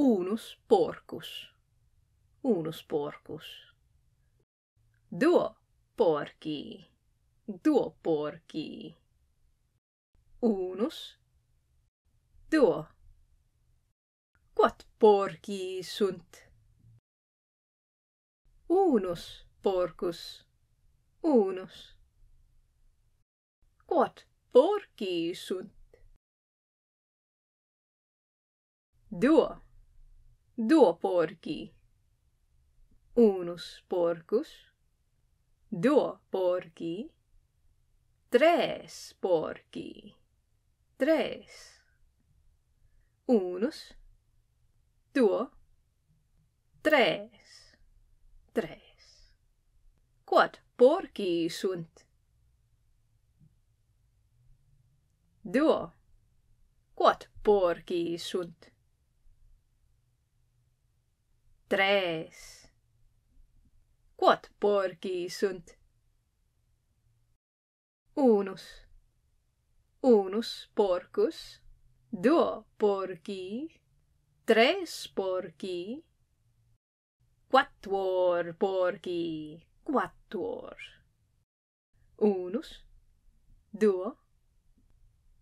Unus porcus. Unus porcus. Duo porci. Duo porci. Unus. Duo. Quat porci sunt? Unus porcus. Unus. Quat porci sunt? Duo. duo porci. Unus porcus, duo porci, tres porci, tres. Unus, duo, tres, tres. Quat porci sunt? Duo. sunt? Tres. Quat porci sunt? Unus. Unus porcus. Duo porci. Tres porci. Quattuor porci. Quattuor. Unus. Duo.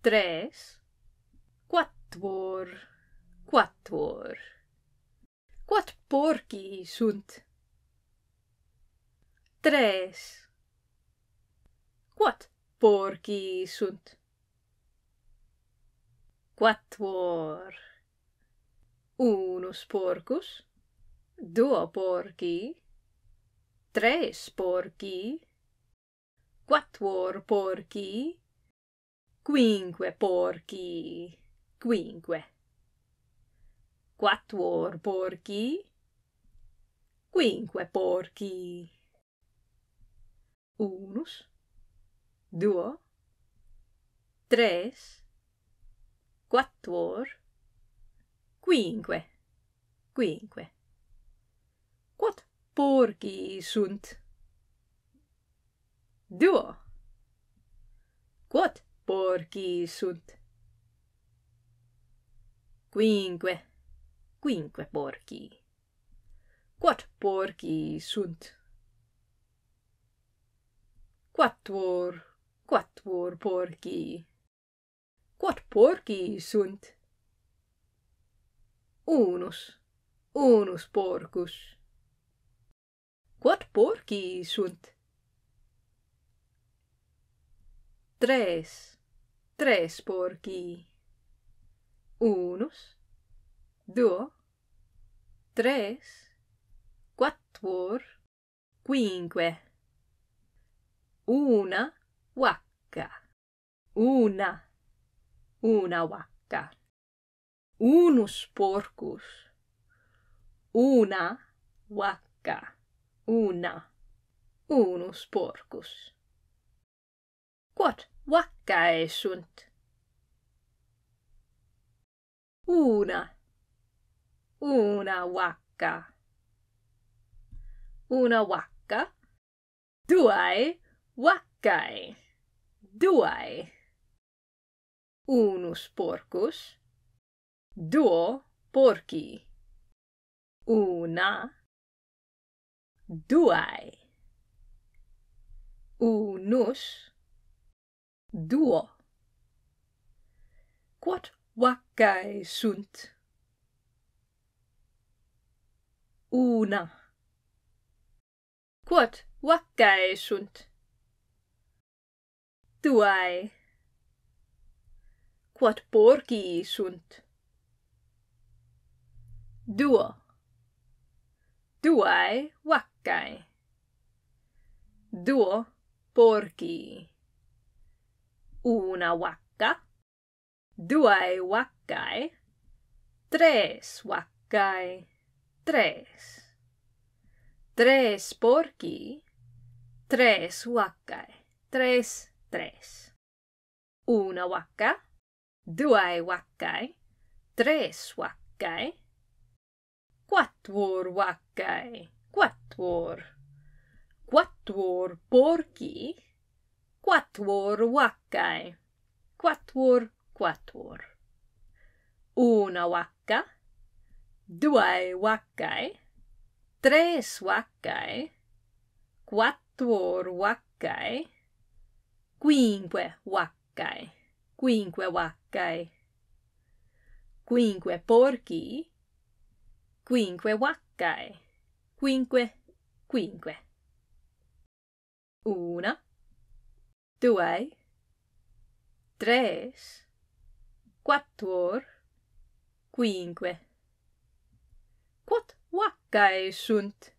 Tres. Quattuor. Quattuor quod porcii sunt. Tres. Quod porcii sunt. Quattuor. Unus porcus, duo porci, tres porci, quattuor porci, quinque porci, quinque quattuor porci, quinque porci. Unus, duo, tres, quattuor, quinque, quinque. Quot porci sunt? Duo. Quot porci sunt? Quinque quinque porci quat porci sunt quattuor quattuor porci quat porci sunt unus unus porcus quat porci sunt tres tres porci unus duo tres, cuatro, cinque. Una vaca. Una. Una vaca. Unos porcos. Una vaca. Una. Unos porcos. Quod vacas sunt? Una Una vacca, una vacca, due vaccae, due. Unus porcus, duo porci, una, due, unus, duo. Quat vaccae sunt? Una. Quat vaccae sunt? Duae. Quat porcii sunt? Duo. Duae vaccae. Duo porcii. Una vacca. Duae vaccae. Tres vaccae. tres. Tres porqui, tres huacay, tres, tres. Una huaca, due huacay, tres huacay, quattro huacay, quattro. Quattro porqui, quattro huacay, quattro, quattro. Una huaca, due wacche, tre wacche, quattro wacche, quinque wacche, quinque wacche, quinque porchi, quinque wacche, quinque, quinque. Una, due, tre, quattro, quinque. Quod vaccae sunt?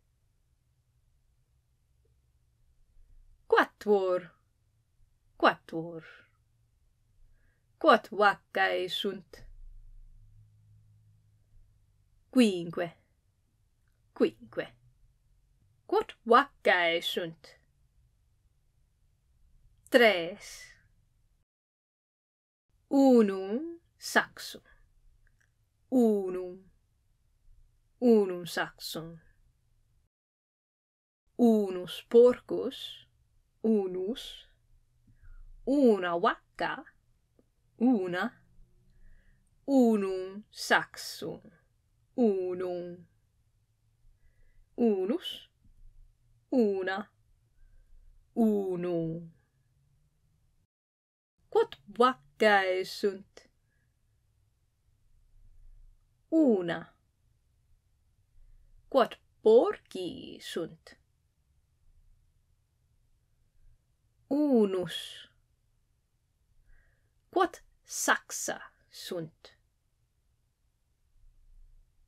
Quattuor. Quattuor. Quod vaccae sunt? Quinque. Quinque. Quod vaccae sunt? Tres. Unum saxum. Unum unum saxum. Unos porcos, unus, una vaca, una, unum saxum, unum. Unus, una, unum. Quod vacae sunt? Una. Quat porci sunt. Unus. Quat saxa sunt.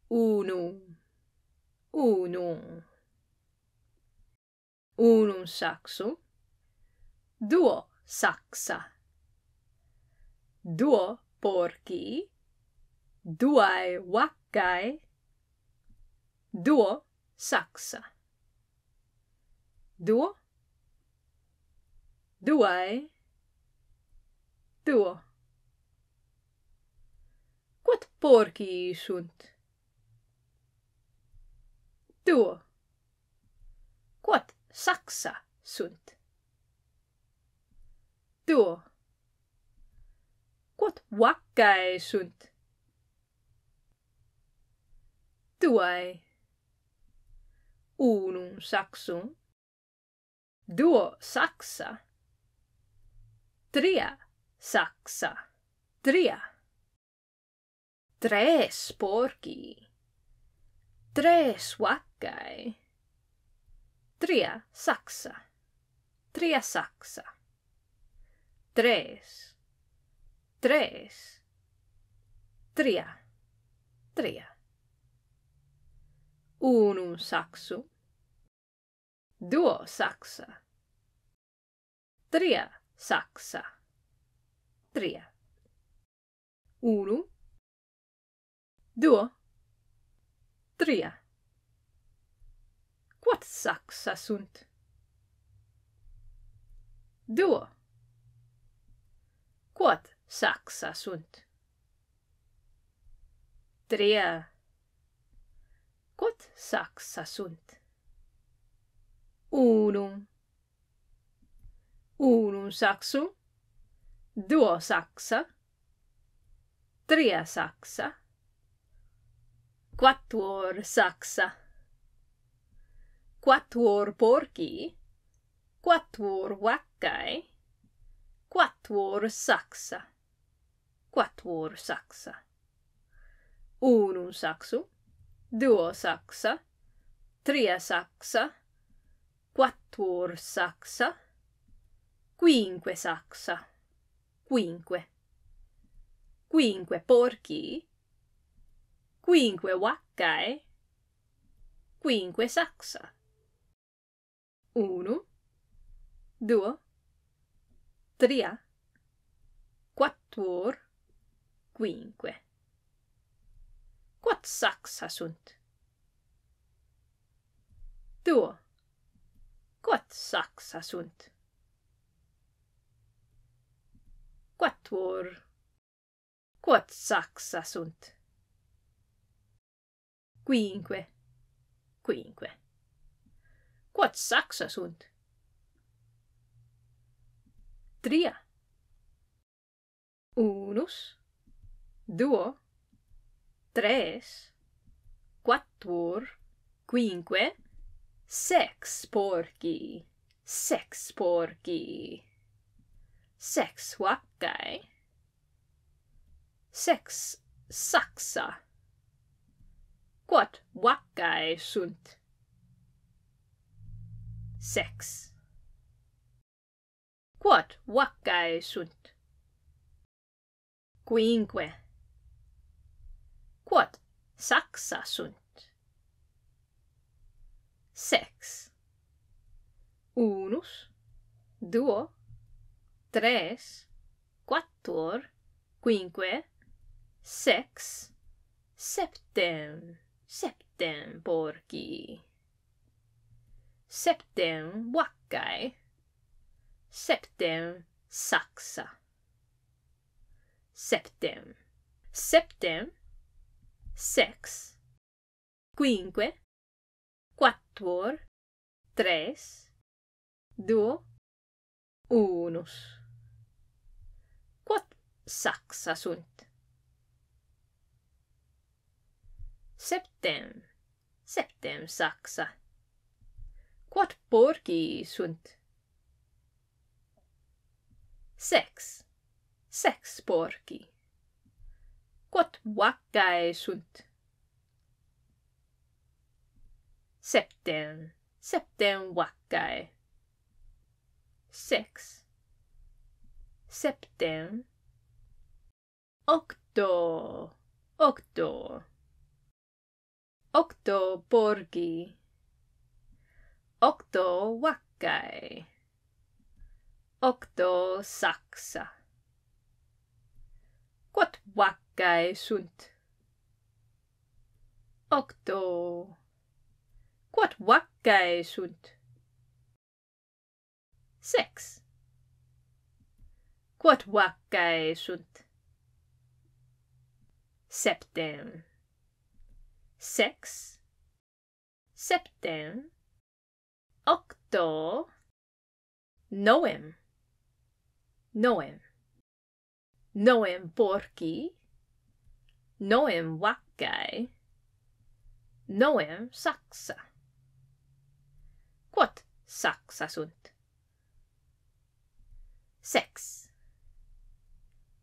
Unum. Unum. Unum saxum duo saxa. Duo porci duo vaccae. Då saxa. Då. Duai. Då. Quat porci sunt? Då. Quat saxa sunt? Då. Quat vaccae sunt? Duai. unum saxum, duo saxa, tria saxa, tria, tres porci, tres vaccae, tria saxa, tria saxa, tres, tres, tria, tria, unum saxum, duo saxa tria saxa tria uno duo tria quat saxa sunt duo quat saxa sunt tria quat saxa sunt Uno. Uno saxo. Due saxa. Tre saxa. Quattro saxa. Quattro porchi. Quattro guaccai. Quattro saxa. Quattro saxa. Uno saxo. Due saxa. Tre saxa. quattuor saxa, quinque saxa, quinque, quinque porchi, quinque waccae, quinque saxa. Uno, due, tria, quattuor, quinque. Quatt saxa sunt? Duo. Quat saxa sunt. Quattuor. Quat saxa sunt. Quinque. Quinque. Quat saxa sunt. Tria. Unus. Duo. Tres. Quattuor. Quinque. Quinque. Sexporki, sexporki. Sex wakkai. Sex saksa. Quot wakkai sunt. Sex. Quot wakkai sunt. Quinque. Quot saksa sunt. sex. Unus, duo, tres, quattuor, quinque, sex, septem, septem porci. Septem vaccae, septem saxa. Septem, septem, sex, quinque, quattuor, tres, duo, unus. Quot saxa sunt? Septem, septem saxa. Quot porci sunt? Sex, sex porci. Quot vaccae sunt? septen, septen wakai. Six. Septen. Octo, octo. Octo borgi. Octo wakai. Octo saksa. Quot wakai sunt? Octo. Quat vaccae sunt? Sex. Quat vaccae sunt? Septem. Sex. Septem. Octo. Noem. Noem. Noem porci. Noem vaccae. Noem saxa. Quot Saxa sunt? Sex.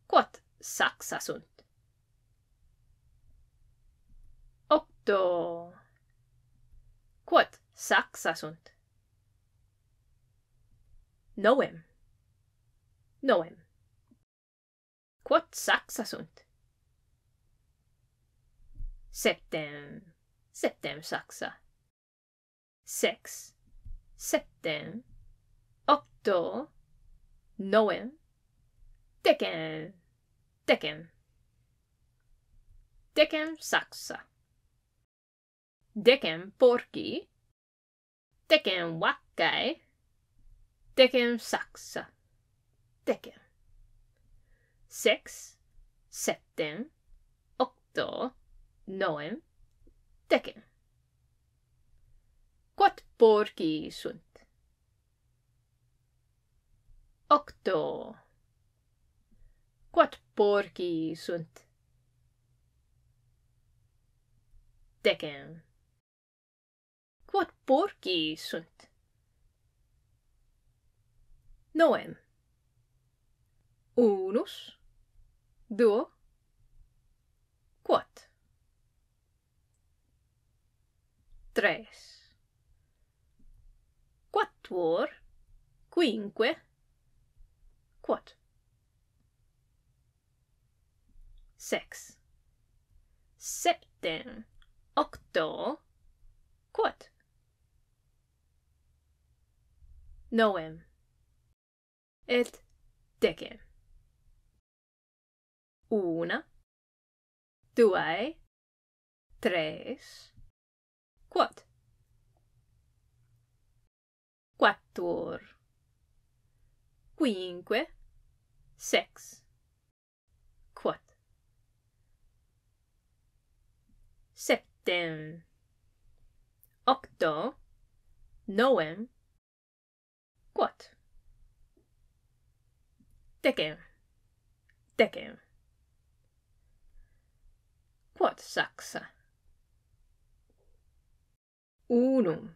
Quot Saxa sunt? Octo. Quot Saxa sunt? Noem. Noem. Quot Saxa sunt? Septem. Septem Saxa. Sex. septem, octo, noem, teken, teken. Teken saxa, Teken porki, teken wakkai, teken saxa, teken. Sex, septem, octo, noem, teken. quat porci sunt. Octo. Quat porci sunt. Decem. Quat porci sunt. Noem. Unus. Duo. Quat. Tres quattuor quinque quat sex septem octo quat noem et decem una duae tres quat Quincue, sex. Quat? Septem. Octo, novem. Quat? Decem. Decem. Quat, Saxa? Unum.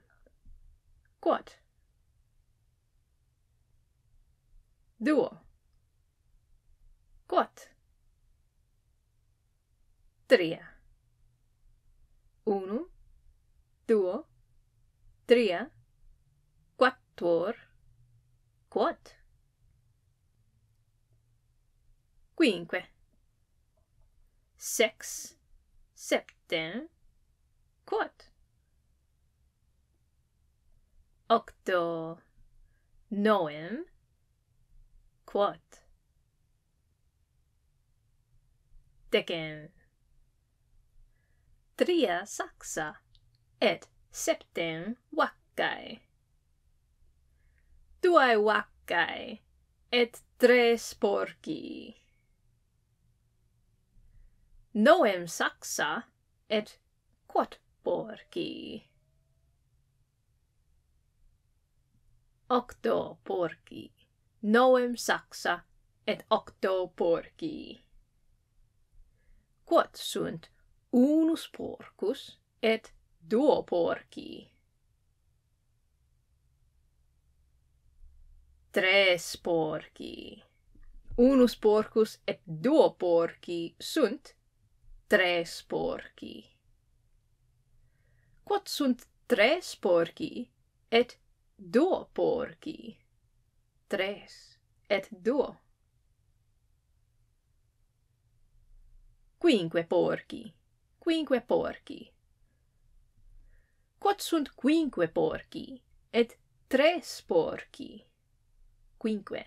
Quat? Duo. Quot. Tria. Uno. duo, tria, quattuor, quot. Quinque. Sex, septem, quot. Octo, noem, quot decem tria saxa et septem vaccae. duae vaccae, et tres porci noem saxa et quot porci octo porci Novem saxa et octo porci Quod sunt unus porcus et duo porci Tres porci unus porcus et duo porci sunt tres porci Quod sunt tres porci et duo porci tres et duo quinque porci quinque porci quod sunt quinque porci et tres porci quinque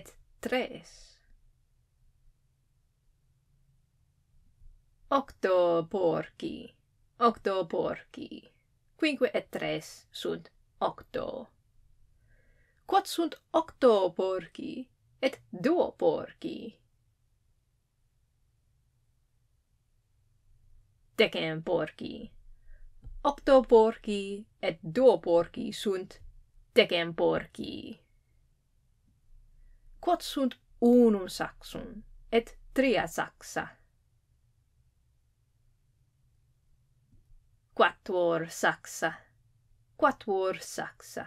et tres octo porci octo porci quinque et tres sunt octo quod sunt octo porci et duo porci decem porci octo porci et duo porci sunt decem porci quod sunt unum saxum et tria saxa quattuor saxa quattuor saxa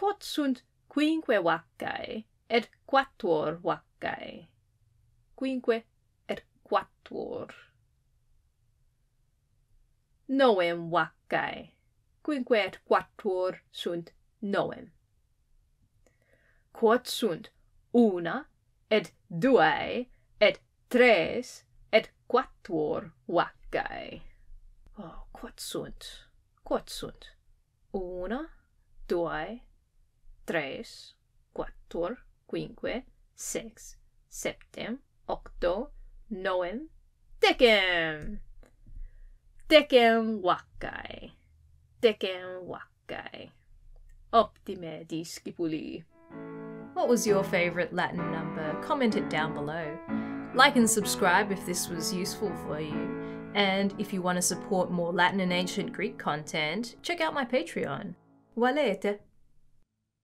quod sunt quinque vaccae et quattuor vaccae quinque et quattuor noem vaccae quinque et quattuor sunt noem quod sunt una et duae et tres et quattuor vaccae oh, quod sunt quod sunt una duae tres, 4, 5, 6, 7, 8, 9, Tekken! Tekken Wakai. Tekken Wakai. Optime discipuli. What was your favourite Latin number? Comment it down below. Like and subscribe if this was useful for you. And if you want to support more Latin and ancient Greek content, check out my Patreon. Valete!